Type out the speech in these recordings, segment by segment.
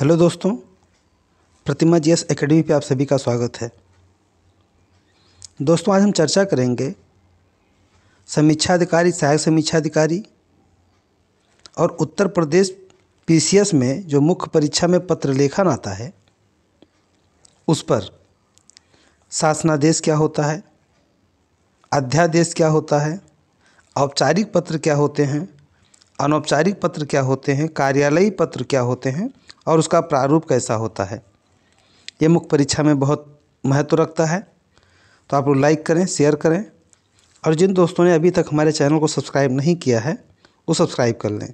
hello दोस्तों प्रतिमा GS academy पे आप सभी का स्वागत है दोस्तों आज हम चर्चा करेंगे समीक्षा अधिकारी सहायक समीक्षा अधिकारी और उत्तर प्रदेश पीसीएस में जो मुख्य परीक्षा में पत्र लेखन आता है उस पर शासनादेश क्या होता है अध्यादेश क्या होता है औपचारिक पत्र क्या होते हैं अनौपचारिक पत्र क्या होते हैं कार्यालयी पत्र क्या होते हैं और उसका प्रारूप कैसा होता है ये मुख्य परीक्षा में बहुत महत्व रखता है तो आप लोग लाइक करें शेयर करें और जिन दोस्तों ने अभी तक हमारे चैनल को सब्सक्राइब नहीं किया है वो सब्सक्राइब कर लें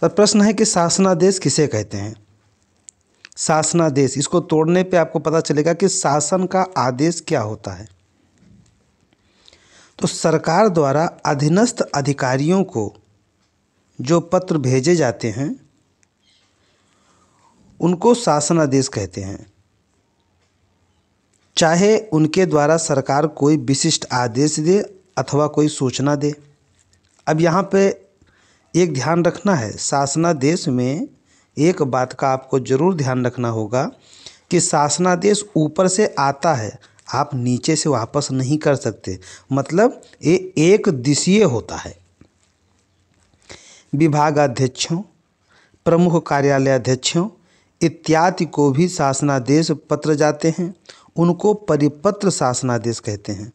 पर तो प्रश्न है कि शासनादेश किसे कहते हैं शासनादेश इसको तोड़ने पे आपको पता चलेगा कि शासन का आदेश क्या होता है तो सरकार द्वारा अधीनस्थ अधिकारियों को जो पत्र भेजे जाते हैं उनको शासनादेश कहते हैं चाहे उनके द्वारा सरकार कोई विशिष्ट आदेश दे अथवा कोई सूचना दे अब यहाँ पे एक ध्यान रखना है शासनादेश में एक बात का आपको ज़रूर ध्यान रखना होगा कि शासनादेश ऊपर से आता है आप नीचे से वापस नहीं कर सकते मतलब ये एक दिशीय होता है विभागाध्यक्षों प्रमुख कार्यालय अध्यक्षों इत्यादि को भी शासनादेश पत्र जाते हैं उनको परिपत्र शासनादेश कहते हैं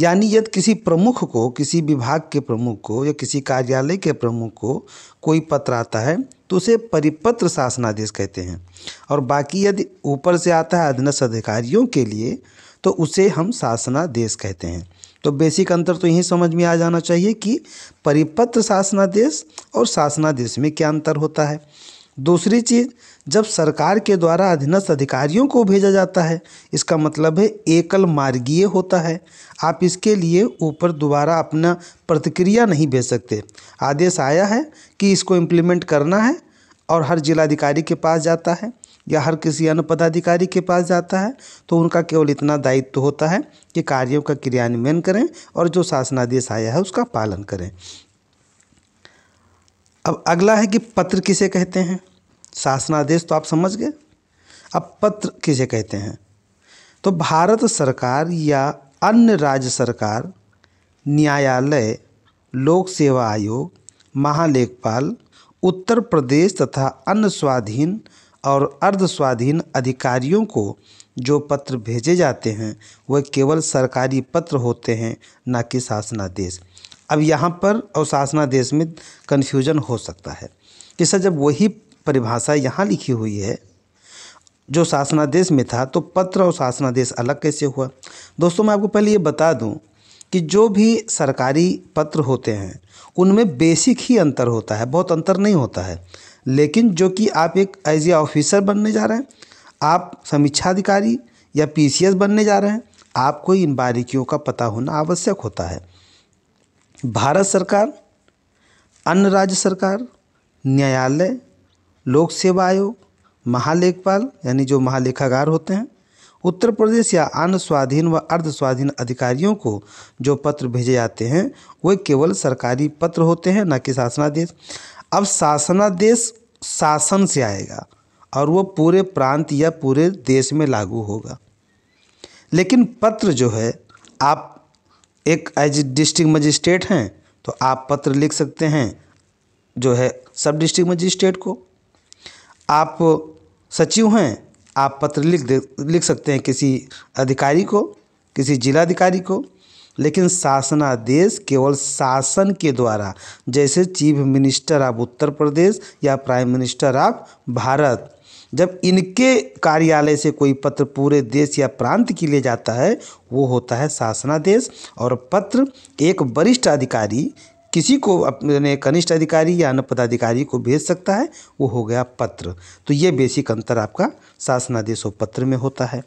यानी यदि किसी प्रमुख को किसी विभाग के प्रमुख को या किसी कार्यालय के प्रमुख को कोई पत्र आता है तो उसे परिपत्र शासनादेश कहते हैं और बाकी यदि ऊपर से आता है अधीनस्थ अधिकारियों के लिए तो उसे हम शासनादेश कहते हैं तो बेसिक अंतर तो यही समझ में आ जाना चाहिए कि परिपत्र शासनादेश और शासनादेश में क्या अंतर होता है दूसरी चीज़ जब सरकार के द्वारा अधीनस्थ अधिकारियों को भेजा जाता है इसका मतलब है एकल मार्गीय होता है आप इसके लिए ऊपर दोबारा अपना प्रतिक्रिया नहीं भेज सकते आदेश आया है कि इसको इम्प्लीमेंट करना है और हर जिलाधिकारी के पास जाता है या हर किसी अन्य पदाधिकारी के पास जाता है तो उनका केवल इतना दायित्व तो होता है कि कार्यों का क्रियान्वयन करें और जो शासनादेश आया है उसका पालन करें अब अगला है कि पत्र किसे कहते हैं शासनादेश तो आप समझ गए अब पत्र किसे कहते हैं तो भारत सरकार या अन्य राज्य सरकार न्यायालय लोक सेवा आयोग महालेखपाल उत्तर प्रदेश तथा अन्य स्वाधीन और अर्ध स्वाधीन अधिकारियों को जो पत्र भेजे जाते हैं वह केवल सरकारी पत्र होते हैं न कि शासनादेश अब यहाँ पर और शासनादेश में कन्फ्यूजन हो सकता है कि सर जब वही परिभाषा यहाँ लिखी हुई है जो शासनादेश में था तो पत्र और शासनादेश अलग कैसे हुआ दोस्तों मैं आपको पहले ये बता दूं कि जो भी सरकारी पत्र होते हैं उनमें बेसिक ही अंतर होता है बहुत अंतर नहीं होता है लेकिन जो कि आप एक एज ए ऑफिसर बनने जा रहे हैं आप समीक्षा अधिकारी या पीसीएस बनने जा रहे हैं आपको इन बारीकियों का पता होना आवश्यक होता है भारत सरकार अन्य राज्य सरकार न्यायालय लोक सेवा आयोग महालेखपाल यानी जो महालेखागार होते हैं उत्तर प्रदेश या अन्य स्वाधीन व अर्ध स्वाधीन अधिकारियों को जो पत्र भेजे जाते हैं वे केवल सरकारी पत्र होते हैं न कि शासनादेश अब शासनादेश शासन से आएगा और वो पूरे प्रांत या पूरे देश में लागू होगा लेकिन पत्र जो है आप एक एज डिस्ट्रिक्ट मजिस्ट्रेट हैं तो आप पत्र लिख सकते हैं जो है सब डिस्ट्रिक्ट मजिस्ट्रेट को आप सचिव हैं आप पत्र लिख दे लिख सकते हैं किसी अधिकारी को किसी जिलाधिकारी को लेकिन शासनादेश केवल शासन के द्वारा जैसे chief minister of Uttar Pradesh या प्राइम मिनिस्टर ऑफ भारत जब इनके कार्यालय से कोई पत्र पूरे देश या प्रांत के लिए जाता है वो होता है शासनादेश और पत्र एक वरिष्ठ अधिकारी किसी को अपने कनिष्ठ अधिकारी या अन्य पदाधिकारी को भेज सकता है वो हो गया पत्र तो ये बेसिक अंतर आपका शासनादेश और पत्र में होता है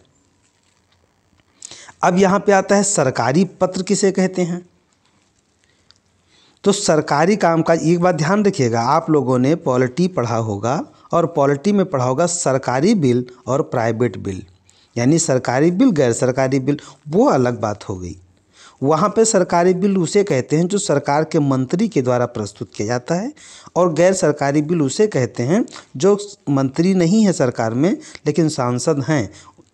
अब यहाँ पे आता है सरकारी पत्र किसे कहते हैं तो सरकारी कामकाज एक बात ध्यान रखिएगा आप लोगों ने पॉलिटी पढ़ा होगा और पॉलिटी में पढ़ा होगा सरकारी बिल और प्राइवेट बिल यानी सरकारी बिल गैर सरकारी बिल वो अलग बात हो गई वहाँ पे सरकारी बिल उसे कहते हैं जो सरकार के मंत्री के द्वारा प्रस्तुत किया जाता है और गैर सरकारी बिल उसे कहते हैं जो मंत्री नहीं है सरकार में लेकिन सांसद हैं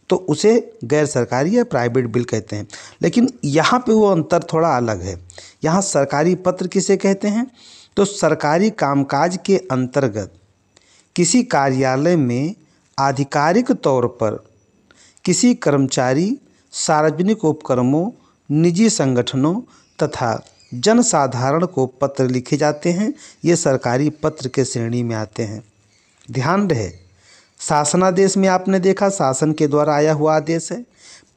तो उसे गैर सरकारी या प्राइवेट बिल कहते हैं लेकिन यहाँ पे वो अंतर थोड़ा अलग है यहाँ सरकारी पत्र किसे कहते हैं तो सरकारी कामकाज के अंतर्गत किसी कार्यालय में आधिकारिक तौर पर किसी कर्मचारी सार्वजनिक उपक्रमों निजी संगठनों तथा जनसाधारण को पत्र लिखे जाते हैं ये सरकारी पत्र के श्रेणी में आते हैं ध्यान रहे शासनादेश में आपने देखा शासन के द्वारा आया हुआ आदेश है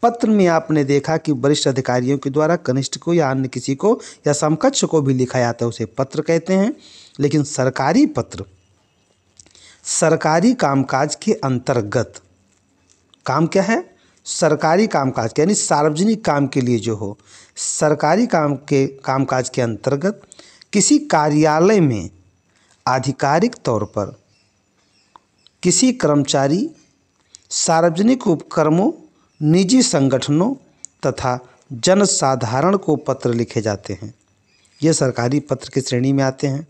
पत्र में आपने देखा कि वरिष्ठ अधिकारियों के द्वारा कनिष्ठ को या अन्य किसी को या समकक्ष को भी लिखा जाता है उसे पत्र कहते हैं लेकिन सरकारी पत्र सरकारी कामकाज के अंतर्गत काम क्या है सरकारी कामकाज यानी सार्वजनिक काम के लिए जो हो सरकारी काम के कामकाज के अंतर्गत किसी कार्यालय में आधिकारिक तौर पर किसी कर्मचारी सार्वजनिक उपक्रमों निजी संगठनों तथा जनसाधारण को पत्र लिखे जाते हैं ये सरकारी पत्र की श्रेणी में आते हैं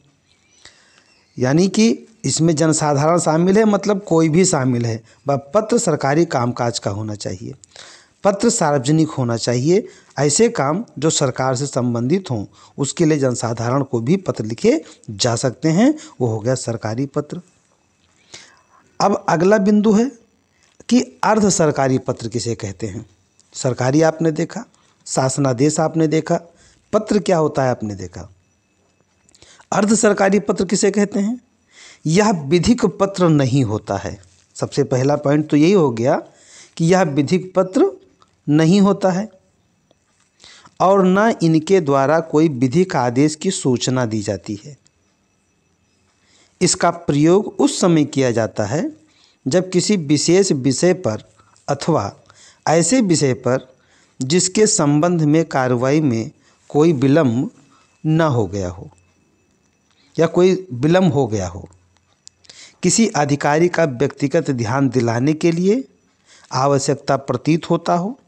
यानी कि इसमें जनसाधारण शामिल है मतलब कोई भी शामिल है व पत्र सरकारी कामकाज का होना चाहिए पत्र सार्वजनिक होना चाहिए ऐसे काम जो सरकार से संबंधित हों उसके लिए जनसाधारण को भी पत्र लिखे जा सकते हैं वो हो गया सरकारी पत्र अब अगला बिंदु है कि अर्ध सरकारी पत्र किसे कहते हैं सरकारी आपने देखा शासनादेश आपने देखा पत्र क्या होता है आपने देखा अर्ध सरकारी पत्र किसे कहते हैं यह विधिक पत्र नहीं होता है सबसे पहला पॉइंट तो यही हो गया कि यह विधिक पत्र नहीं होता है और न इनके द्वारा कोई विधिक आदेश की सूचना दी जाती है इसका प्रयोग उस समय किया जाता है जब किसी विशेष विषय पर अथवा ऐसे विषय पर जिसके संबंध में कार्रवाई में कोई विलम्ब न हो गया हो या कोई विलम्ब हो गया हो किसी अधिकारी का व्यक्तिगत ध्यान दिलाने के लिए आवश्यकता प्रतीत होता हो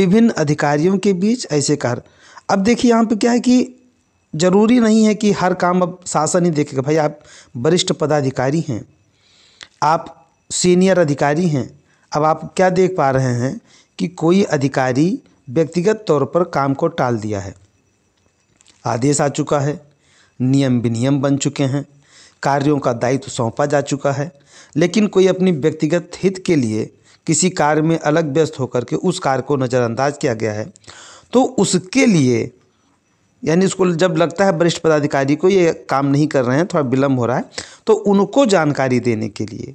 विभिन्न अधिकारियों के बीच ऐसे कार्य अब देखिए यहाँ पे क्या है कि जरूरी नहीं है कि हर काम अब शासन ही देखेगा भाई आप वरिष्ठ पदाधिकारी हैं आप सीनियर अधिकारी हैं अब आप क्या देख पा रहे हैं कि कोई अधिकारी व्यक्तिगत तौर पर काम को टाल दिया है आदेश आ चुका है नियम विनियम बन चुके हैं कार्यों का दायित्व सौंपा जा चुका है लेकिन कोई अपनी व्यक्तिगत हित के लिए किसी कार्य में अलग व्यस्त होकर के उस कार्य को नज़रअंदाज किया गया है तो उसके लिए यानी उसको जब लगता है वरिष्ठ पदाधिकारी को ये काम नहीं कर रहे हैं थोड़ा विलम्ब हो रहा है तो उनको जानकारी देने के लिए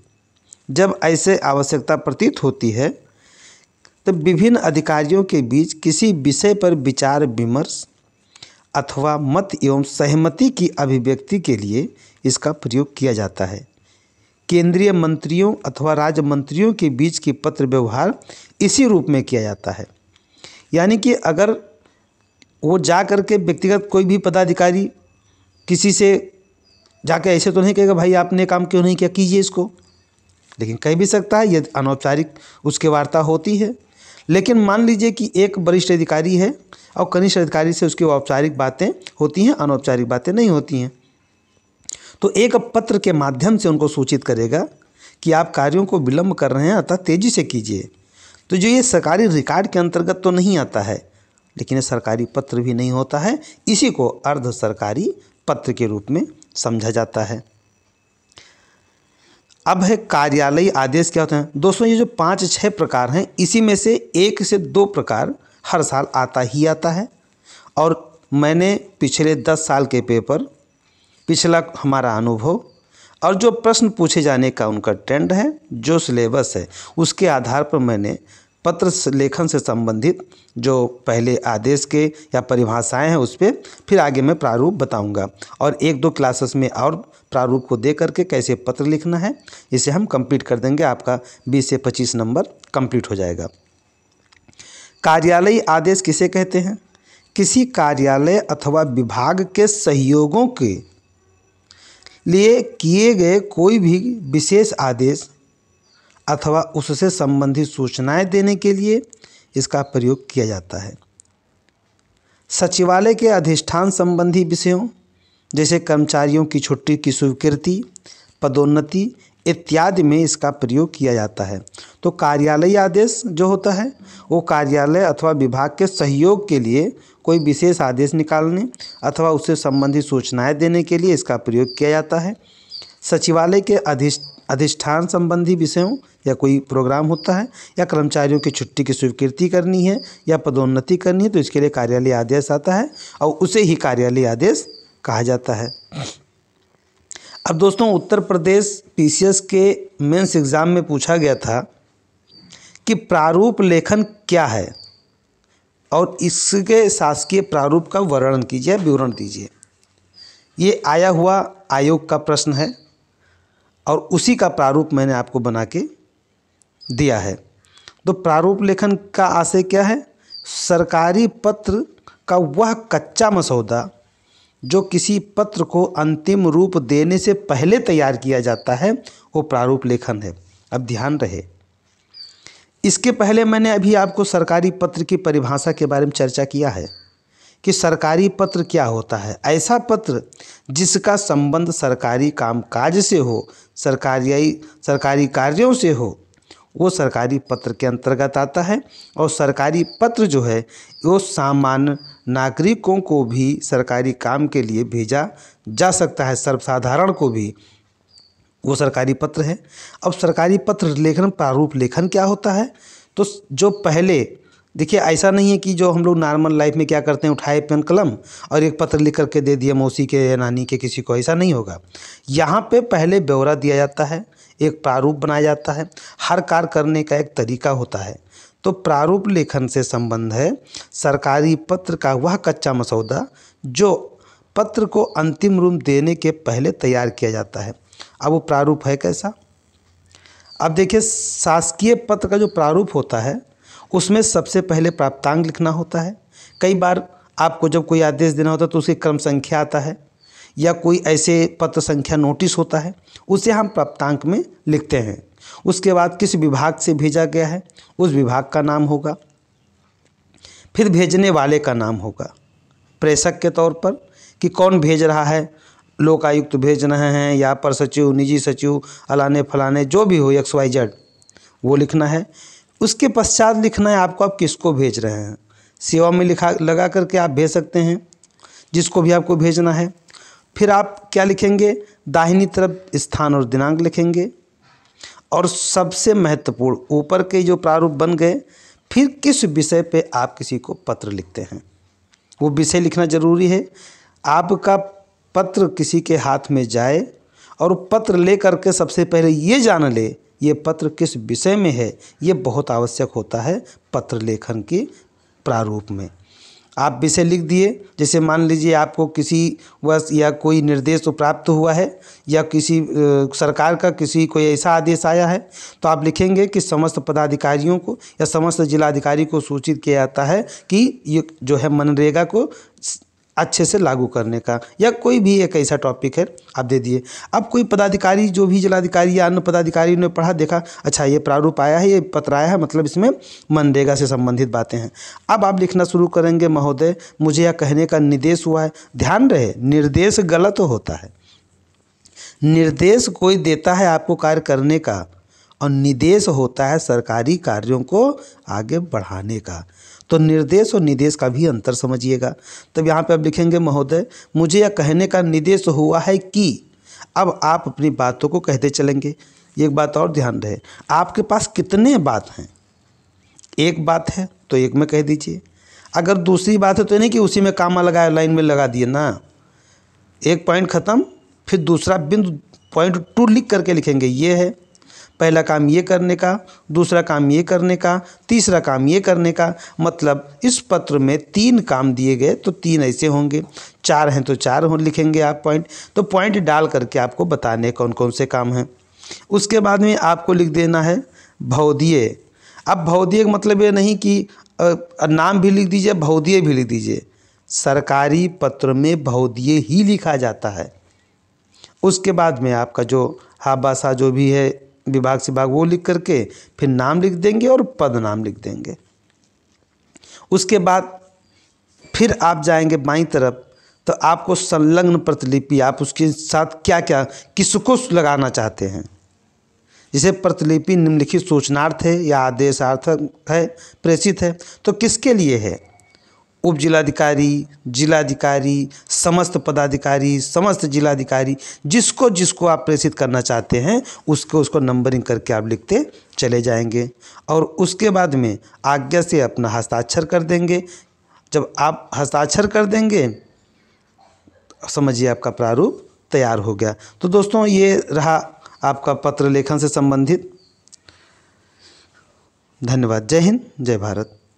जब ऐसे आवश्यकता प्रतीत होती है तो विभिन्न अधिकारियों के बीच किसी विषय पर विचार विमर्श अथवा मत एवं सहमति की अभिव्यक्ति के लिए इसका प्रयोग किया जाता है केंद्रीय मंत्रियों अथवा राज्य मंत्रियों के बीच के पत्र व्यवहार इसी रूप में किया जाता है यानी कि अगर वो जा कर के व्यक्तिगत कोई भी पदाधिकारी किसी से जाके ऐसे तो नहीं कहेगा भाई आपने काम क्यों नहीं किया कीजिए इसको लेकिन कह भी सकता है यदि अनौपचारिक उसके वार्ता होती है लेकिन मान लीजिए कि एक वरिष्ठ अधिकारी है और कनिष्ठ अधिकारी से उसकी औपचारिक बातें होती हैं अनौपचारिक बातें नहीं होती हैं तो एक पत्र के माध्यम से उनको सूचित करेगा कि आप कार्यों को विलंब कर रहे हैं अतः तेज़ी से कीजिए तो जो ये सरकारी रिकॉर्ड के अंतर्गत तो नहीं आता है लेकिन ये सरकारी पत्र भी नहीं होता है इसी को अर्ध सरकारी पत्र के रूप में समझा जाता है अब है कार्यालय आदेश क्या होते हैं दोस्तों ये जो पाँच छः प्रकार हैं इसी में से एक से दो प्रकार हर साल आता ही आता है और मैंने पिछले दस साल के पेपर पिछला हमारा अनुभव और जो प्रश्न पूछे जाने का उनका ट्रेंड है जो सिलेबस है उसके आधार पर मैंने पत्र लेखन से संबंधित जो पहले आदेश के या परिभाषाएं हैं उस पर फिर आगे मैं प्रारूप बताऊंगा और एक दो क्लासेस में और प्रारूप को दे करके कैसे पत्र लिखना है इसे हम कंप्लीट कर देंगे आपका 20 से 25 नंबर कंप्लीट हो जाएगा कार्यालय आदेश किसे कहते हैं किसी कार्यालय अथवा विभाग के सहयोगों के लिए किए गए कोई भी विशेष आदेश अथवा उससे संबंधित सूचनाएं देने के लिए इसका प्रयोग किया जाता है सचिवालय के अधिष्ठान संबंधी विषयों जैसे कर्मचारियों की छुट्टी की स्वीकृति पदोन्नति इत्यादि में इसका प्रयोग किया जाता है तो कार्यालय आदेश जो होता है वो कार्यालय अथवा विभाग के सहयोग के लिए कोई विशेष आदेश निकालने अथवा उससे संबंधित सूचनाएं देने के लिए इसका प्रयोग किया जाता है सचिवालय के अधिष्ठ अधिष्ठान संबंधी विषयों या कोई प्रोग्राम होता है या कर्मचारियों की छुट्टी की स्वीकृति करनी है या पदोन्नति करनी है तो इसके लिए कार्यालय आदेश आता है और उसे ही कार्यालय आदेश कहा जाता है अब दोस्तों उत्तर प्रदेश पी के मेन्स एग्ज़ाम में पूछा गया था कि प्रारूप लेखन क्या है और इसके शासकीय प्रारूप का वर्णन कीजिए विवरण दीजिए ये आया हुआ आयोग का प्रश्न है और उसी का प्रारूप मैंने आपको बना के दिया है तो प्रारूप लेखन का आशय क्या है सरकारी पत्र का वह कच्चा मसौदा जो किसी पत्र को अंतिम रूप देने से पहले तैयार किया जाता है वो प्रारूप लेखन है अब ध्यान रहे इसके पहले मैंने अभी आपको सरकारी पत्र की परिभाषा के बारे में चर्चा किया है कि सरकारी पत्र क्या होता है ऐसा पत्र जिसका संबंध सरकारी कामकाज से हो सरकारी सरकारी कार्यों से हो वो सरकारी पत्र के अंतर्गत आता है और सरकारी पत्र जो है वो सामान्य नागरिकों को भी सरकारी काम के लिए भेजा जा सकता है सर्वसाधारण को भी वो सरकारी पत्र है अब सरकारी पत्र लेखन प्रारूप लेखन क्या होता है तो जो पहले देखिए ऐसा नहीं है कि जो हम लोग नॉर्मल लाइफ में क्या करते हैं उठाए पेन कलम और एक पत्र लिख करके दे दिया मौसी के या नानी के किसी को ऐसा नहीं होगा यहाँ पे पहले ब्यौरा दिया जाता है एक प्रारूप बनाया जाता है हर कार्य करने का एक तरीका होता है तो प्रारूप लेखन से संबंध है सरकारी पत्र का वह कच्चा मसौदा जो पत्र को अंतिम रूप देने के पहले तैयार किया जाता है अब वो प्रारूप है कैसा अब देखिए शासकीय पत्र का जो प्रारूप होता है उसमें सबसे पहले प्राप्तांग लिखना होता है कई बार आपको जब कोई आदेश देना होता है तो उसकी क्रम संख्या आता है या कोई ऐसे पत्र संख्या नोटिस होता है उसे हम प्राप्तांक में लिखते हैं उसके बाद किस विभाग से भेजा गया है उस विभाग का नाम होगा फिर भेजने वाले का नाम होगा प्रेषक के तौर पर कि कौन भेज रहा है लोकायुक्त भेज रहे हैं या पर सचिव निजी सचिव अलाने फलाने जो भी हो एक्स वाई जेड वो लिखना है उसके पश्चात लिखना है आपको आप किसको भेज रहे हैं सेवा में लिखा लगा करके आप भेज सकते हैं जिसको भी आपको भेजना है फिर आप क्या लिखेंगे दाहिनी तरफ स्थान और दिनांक लिखेंगे और सबसे महत्वपूर्ण ऊपर के जो प्रारूप बन गए फिर किस विषय पे आप किसी को पत्र लिखते हैं वो विषय लिखना जरूरी है आपका पत्र किसी के हाथ में जाए और पत्र ले करके सबसे पहले ये जान ले ये पत्र किस विषय में है ये बहुत आवश्यक होता है पत्र लेखन के प्रारूप में आप विषय लिख दिए जैसे मान लीजिए आपको किसी वर्ष या कोई निर्देश तो प्राप्त हुआ है या किसी सरकार का किसी कोई ऐसा आदेश आया है तो आप लिखेंगे कि समस्त पदाधिकारियों को या समस्त जिलाधिकारी को सूचित किया जाता है कि ये जो है मनरेगा को अच्छे से लागू करने का या कोई भी एक ऐसा टॉपिक है आप दे दिए अब कोई पदाधिकारी जो भी जिलाधिकारी या अन्य पदाधिकारी ने पढ़ा देखा अच्छा ये प्रारूप आया है ये पत्र आया है मतलब इसमें मनरेगा से संबंधित बातें हैं अब आप लिखना शुरू करेंगे महोदय मुझे यह कहने का निर्देश हुआ है ध्यान रहे निर्देश गलत होता है निर्देश कोई देता है आपको कार्य करने का और निर्देश होता है सरकारी कार्यों को आगे बढ़ाने का तो निर्देश और निदेश का भी अंतर समझिएगा तब यहाँ पे आप लिखेंगे महोदय मुझे यह कहने का निर्देश तो हुआ है कि अब आप अपनी बातों को कहते चलेंगे एक बात और ध्यान रहे आपके पास कितने बात हैं एक बात है तो एक में कह दीजिए अगर दूसरी बात है तो नहीं कि उसी में कामा लगाया लाइन में लगा दिए ना एक पॉइंट ख़त्म फिर दूसरा बिंदु पॉइंट टू लिख करके लिखेंगे ये है पहला काम ये करने का दूसरा काम ये करने का तीसरा काम ये करने का मतलब इस पत्र में तीन काम दिए गए तो तीन ऐसे होंगे चार हैं तो चार हो लिखेंगे आप पॉइंट तो पॉइंट डाल करके आपको बताने कौन कौन से काम हैं उसके बाद में आपको लिख देना है भौदीय अब भौदीय का मतलब ये नहीं कि नाम भी लिख दीजिए भौदीय भी लिख दीजिए सरकारी पत्र में भौदीय ही लिखा जाता है उसके बाद में आपका जो हाबासा जो भी है विभाग से भाग वो लिख करके फिर नाम लिख देंगे और पद नाम लिख देंगे उसके बाद फिर आप जाएंगे बाई तरफ तो आपको संलग्न प्रतिलिपि आप उसके साथ क्या क्या किसको लगाना चाहते हैं जिसे प्रतिलिपि निम्नलिखित सूचनार्थ है या आदेशार्थक है प्रेषित है तो किसके लिए है उप जिलाधिकारी जिलाधिकारी समस्त पदाधिकारी समस्त जिलाधिकारी जिसको जिसको आप प्रेषित करना चाहते हैं उसको उसको नंबरिंग करके आप लिखते चले जाएंगे और उसके बाद में आज्ञा से अपना हस्ताक्षर कर देंगे जब आप हस्ताक्षर कर देंगे समझिए आपका प्रारूप तैयार हो गया तो दोस्तों ये रहा आपका पत्र लेखन से संबंधित धन्यवाद जय हिंद जय भारत